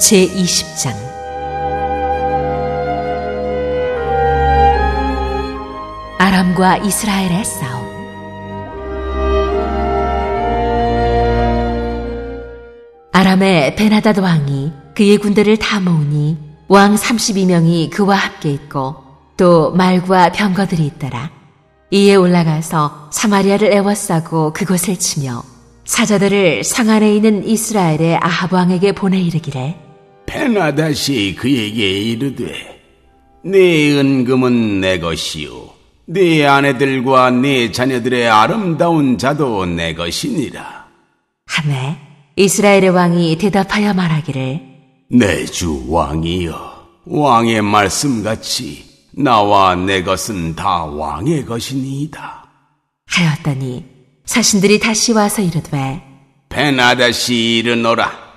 제20장 아람과 이스라엘의 싸움 아람의 베나다 왕이 그의 군대를 다 모으니 왕 32명이 그와 함께 있고 또 말과 병거들이 있더라 이에 올라가서 사마리아를 애워싸고 그곳을 치며 사자들을 상 안에 있는 이스라엘의 아합 왕에게 보내 이르기를 베나다시 그에게 이르되 내 네 은금은 내 것이요 네 아내들과 네 자녀들의 아름다운 자도 내 것이니라 하매 이스라엘의 왕이 대답하여 말하기를 내주 네 왕이여 왕의 말씀같이 나와 내 것은 다 왕의 것이니이다 하였더니 자신들이 다시 와서 이르되 베나다시 이르노라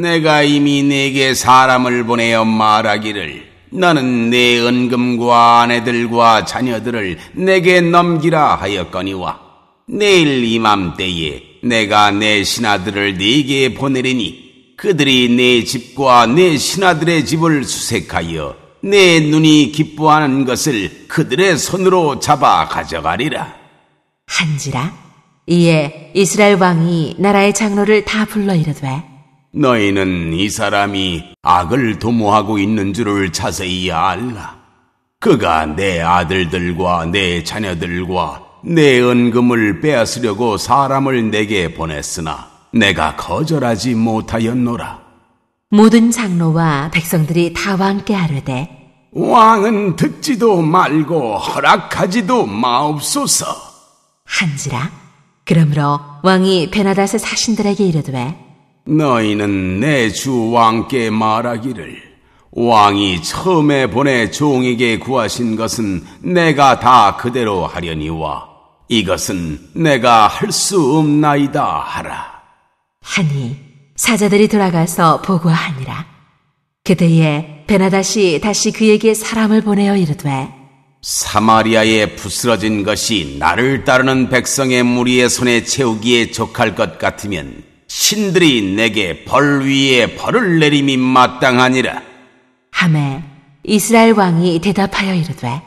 내가 이미 네게 사람을 보내어 말하기를 너는 내 은금과 아내들과 자녀들을 내게 넘기라 하였거니와 내일 이맘때에 내가 내 신하들을 네게 보내리니 그들이 내 집과 내 신하들의 집을 수색하여 내 눈이 기뻐하는 것을 그들의 손으로 잡아 가져가리라. 한지라 이에 이스라엘 왕이 나라의 장로를 다 불러 이르되 너희는 이 사람이 악을 도모하고 있는 줄을 자세히 알라. 그가 내 아들들과 내 자녀들과 내 은금을 빼앗으려고 사람을 내게 보냈으나 내가 거절하지 못하였노라. 모든 장로와 백성들이 다 왕께 하르되 왕은 듣지도 말고 허락하지도 마옵소서. 한지라 그러므로 왕이 베나다스 사신들에게 이르되 너희는 내 주 왕께 말하기를 왕이 처음에 보내 종에게 구하신 것은 내가 다 그대로 하려니와 이것은 내가 할 수 없나이다 하라. 하니 사자들이 돌아가서 보고하니라. 그때에 베나다시 다시 그에게 사람을 보내어 이르되 사마리아에 부스러진 것이 나를 따르는 백성의 무리의 손에 채우기에 족할 것 같으면 신들이 내게 벌 위에 벌을 내림이 마땅하니라. 하매 이스라엘 왕이 대답하여 이르되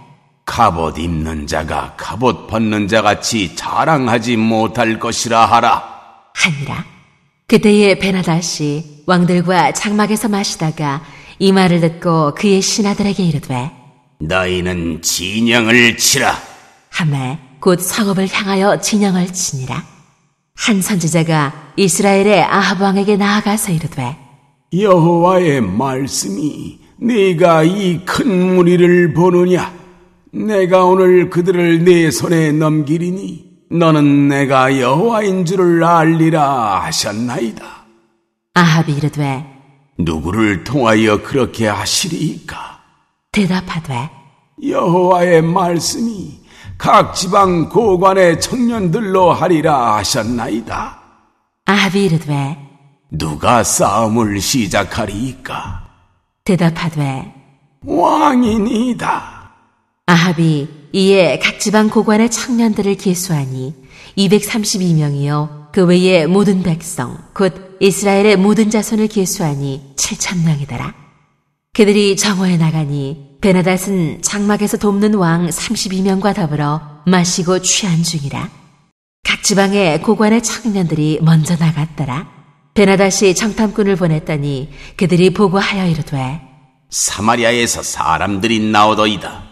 갑옷 입는 자가 갑옷 벗는 자 같이 자랑하지 못할 것이라 하라. 하니라. 그때에 베나다시 왕들과 장막에서 마시다가 이 말을 듣고 그의 신하들에게 이르되 너희는 진영을 치라. 하매 곧 성읍을 향하여 진영을 치니라. 한 선지자가 이스라엘의 아합 왕에게 나아가서 이르되 여호와의 말씀이 네가 이 큰 무리를 보느냐 내가 오늘 그들을 네 손에 넘기리니 너는 내가 여호와인 줄을 알리라 하셨나이다 아합이 이르되 누구를 통하여 그렇게 하시리까 대답하되 여호와의 말씀이 각 지방 고관의 청년들로 하리라 하셨나이다. 아비르되 드 누가 싸움을 시작하리이까? 대답하되 왕인이다 아합이 이에 각 지방 고관의 청년들을 계수하니 232명이요 그외에 모든 백성 곧 이스라엘의 모든 자손을 계수하니 7천 명이더라. 그들이 정오에 나가니 베나닷은 장막에서 돕는 왕 32명과 더불어 마시고 취한 중이라. 각 지방의 고관의 청년들이 먼저 나갔더라. 베나닷이 정탐꾼을 보냈더니 그들이 보고하여 이르되 사마리아에서 사람들이 나오더이다.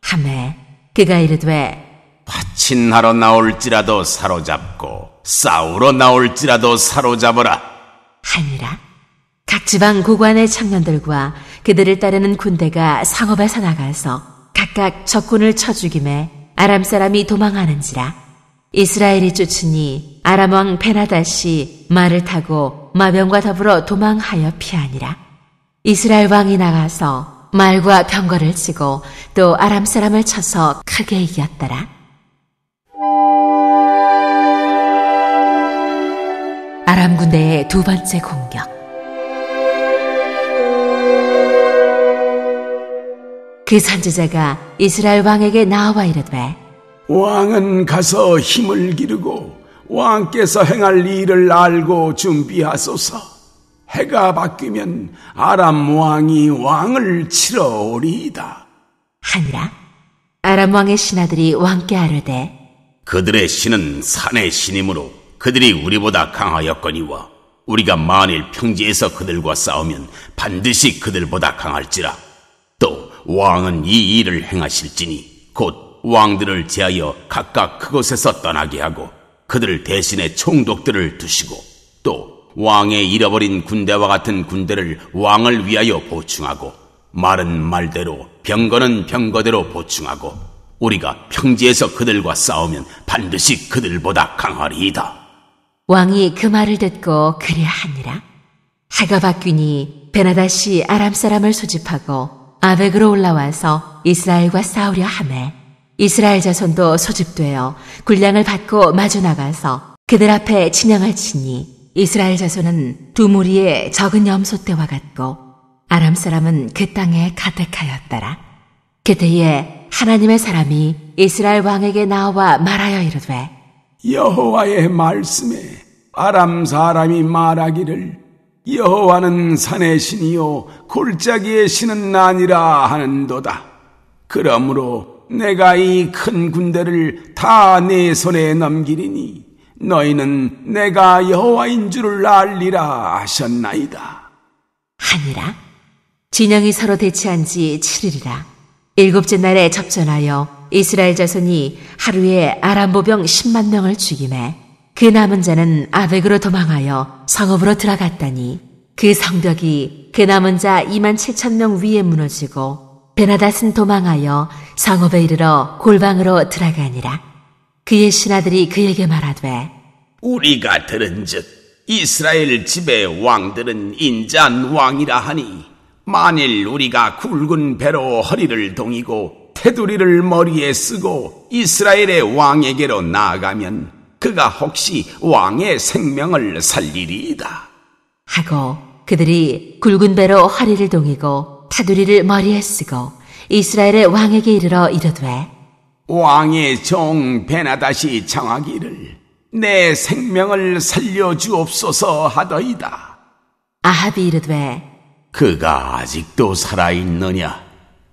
하매 그가 이르되 바친하러 나올지라도 사로잡고 싸우러 나올지라도 사로잡아라. 하니라. 각 지방 고관의 청년들과 그들을 따르는 군대가 상업에서 나가서 각각 적군을 쳐 죽임에 아람 사람이 도망하는지라 이스라엘이 쫓으니 아람 왕 베나다시 말을 타고 마병과 더불어 도망하여 피하니라 이스라엘 왕이 나가서 말과 병거를 치고 또 아람 사람을 쳐서 크게 이겼더라 아람 군대의 두 번째 공격 그 선지자가 이스라엘 왕에게 나와 이르되 왕은 가서 힘을 기르고 왕께서 행할 일을 알고 준비하소서 해가 바뀌면 아람 왕이 왕을 치러 오리이다 하니라 아람 왕의 신하들이 왕께 아뢰되 그들의 신은 산의 신이므로 그들이 우리보다 강하였거니와 우리가 만일 평지에서 그들과 싸우면 반드시 그들보다 강할지라 왕은 이 일을 행하실지니 곧 왕들을 제하여 각각 그곳에서 떠나게 하고 그들 대신에 총독들을 두시고 또 왕의 잃어버린 군대와 같은 군대를 왕을 위하여 보충하고 말은 말대로 병거는 병거대로 보충하고 우리가 평지에서 그들과 싸우면 반드시 그들보다 강하리이다. 왕이 그 말을 듣고 그리하니라 하가바귀니 베나다시 아람 사람을 소집하고 아벡으로 올라와서 이스라엘과 싸우려 함에 이스라엘 자손도 소집되어 군량을 받고 마주 나가서 그들 앞에 진영을 치니 이스라엘 자손은 두 무리의 적은 염소 때와 같고 아람 사람은 그 땅에 가득하였더라. 그때에 하나님의 사람이 이스라엘 왕에게 나와 말하여 이르되 여호와의 말씀에 아람 사람이 말하기를 여호와는 산의 신이요 골짜기의 신은 아니라 하는도다. 그러므로 내가 이 큰 군대를 다 내 손에 넘기리니 너희는 내가 여호와인 줄을 알리라 하셨나이다. 하니라 진영이 서로 대치한 지 7일이라 일곱째 날에 접전하여 이스라엘 자손이 하루에 아람 보병 10만 명을 죽임해 그 남은 자는 아벡으로 도망하여 성읍으로 들어갔다니 그 성벽이 그 남은 자 2만 7천 명 위에 무너지고 베나닷은 도망하여 성읍에 이르러 골방으로 들어가니라 그의 신하들이 그에게 말하되 우리가 들은즉 이스라엘 집의 왕들은 인자한 왕이라 하니 만일 우리가 굵은 배로 허리를 동이고 테두리를 머리에 쓰고 이스라엘의 왕에게로 나아가면 그가 혹시 왕의 생명을 살리리이다. 하고 그들이 굵은 배로 허리를 동이고 타두리를 머리에 쓰고 이스라엘의 왕에게 이르러 이르되 왕의 종 베나다시 장하기를 내 생명을 살려 주옵소서 하더이다. 아합이 이르되 그가 아직도 살아 있느냐?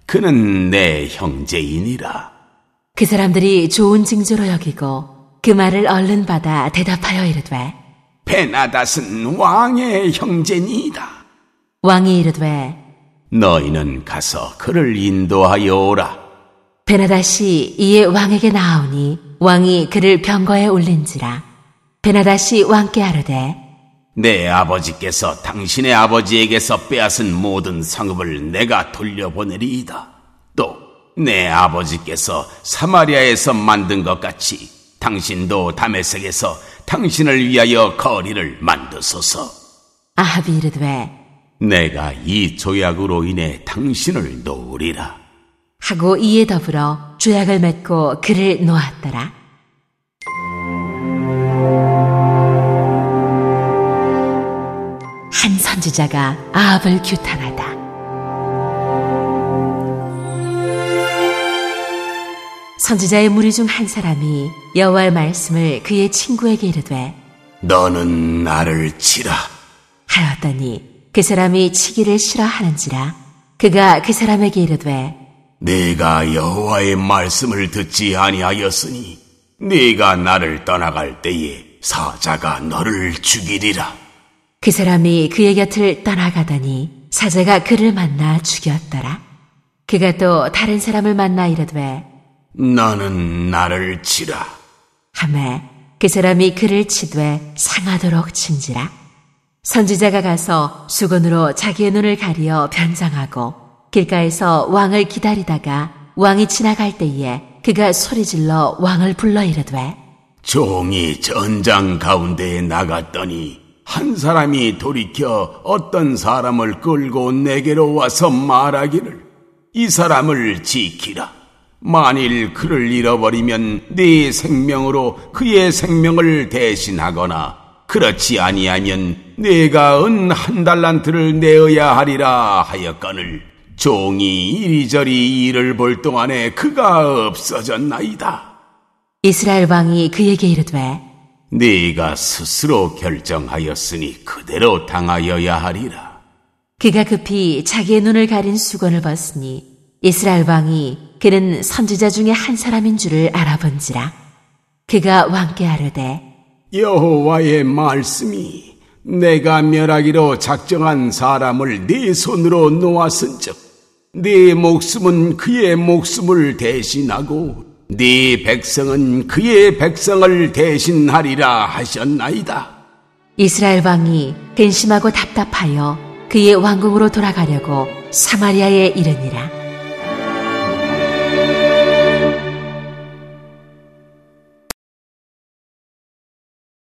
그는 내 형제이니라. 그 사람들이 좋은 징조로 여기고 그 말을 얼른 받아 대답하여 이르되 베나닷은 왕의 형제니이다. 왕이 이르되 너희는 가서 그를 인도하여 오라. 베나닷이 이에 왕에게 나오니 왕이 그를 병거에 올린지라. 베나닷이 왕께 하르되 내 아버지께서 당신의 아버지에게서 빼앗은 모든 상업을 내가 돌려보내리이다. 또 내 아버지께서 사마리아에서 만든 것 같이 당신도 다메섹에서 당신을 위하여 거리를 만드소서. 아합이 르드되 내가 이 조약으로 인해 당신을 놓으리라. 하고 이에 더불어 조약을 맺고 그를 놓았더라. 한 선지자가 아합을 규탄하다. 선지자의 무리 중 한 사람이 여호와의 말씀을 그의 친구에게 이르되 너는 나를 치라 하였더니 그 사람이 치기를 싫어하는지라 그가 그 사람에게 이르되 네가 여호와의 말씀을 듣지 아니하였으니 네가 나를 떠나갈 때에 사자가 너를 죽이리라 그 사람이 그의 곁을 떠나가더니 사자가 그를 만나 죽였더라 그가 또 다른 사람을 만나 이르되 나는 나를 치라. 하매 그 사람이 그를 치되 상하도록 친지라. 선지자가 가서 수건으로 자기의 눈을 가리어 변장하고 길가에서 왕을 기다리다가 왕이 지나갈 때에 그가 소리질러 왕을 불러 이르되 종이 전장 가운데에 나갔더니 한 사람이 돌이켜 어떤 사람을 끌고 내게로 와서 말하기를 이 사람을 지키라. 만일 그를 잃어버리면 네 생명으로 그의 생명을 대신하거나 그렇지 아니하면 내가 은 한 달란트를 내어야 하리라 하였거늘 종이 이리저리 일을 볼 동안에 그가 없어졌나이다. 이스라엘 왕이 그에게 이르되 네가 스스로 결정하였으니 그대로 당하여야 하리라. 그가 급히 자기의 눈을 가린 수건을 벗으니 이스라엘 왕이 그는 선지자 중에 한 사람인 줄을 알아본지라 그가 왕께 아르되 여호와의 말씀이 내가 멸하기로 작정한 사람을 네 손으로 놓았은즉 네 목숨은 그의 목숨을 대신하고 네 백성은 그의 백성을 대신하리라 하셨나이다. 이스라엘 왕이 근심하고 답답하여 그의 왕궁으로 돌아가려고 사마리아에 이르니라.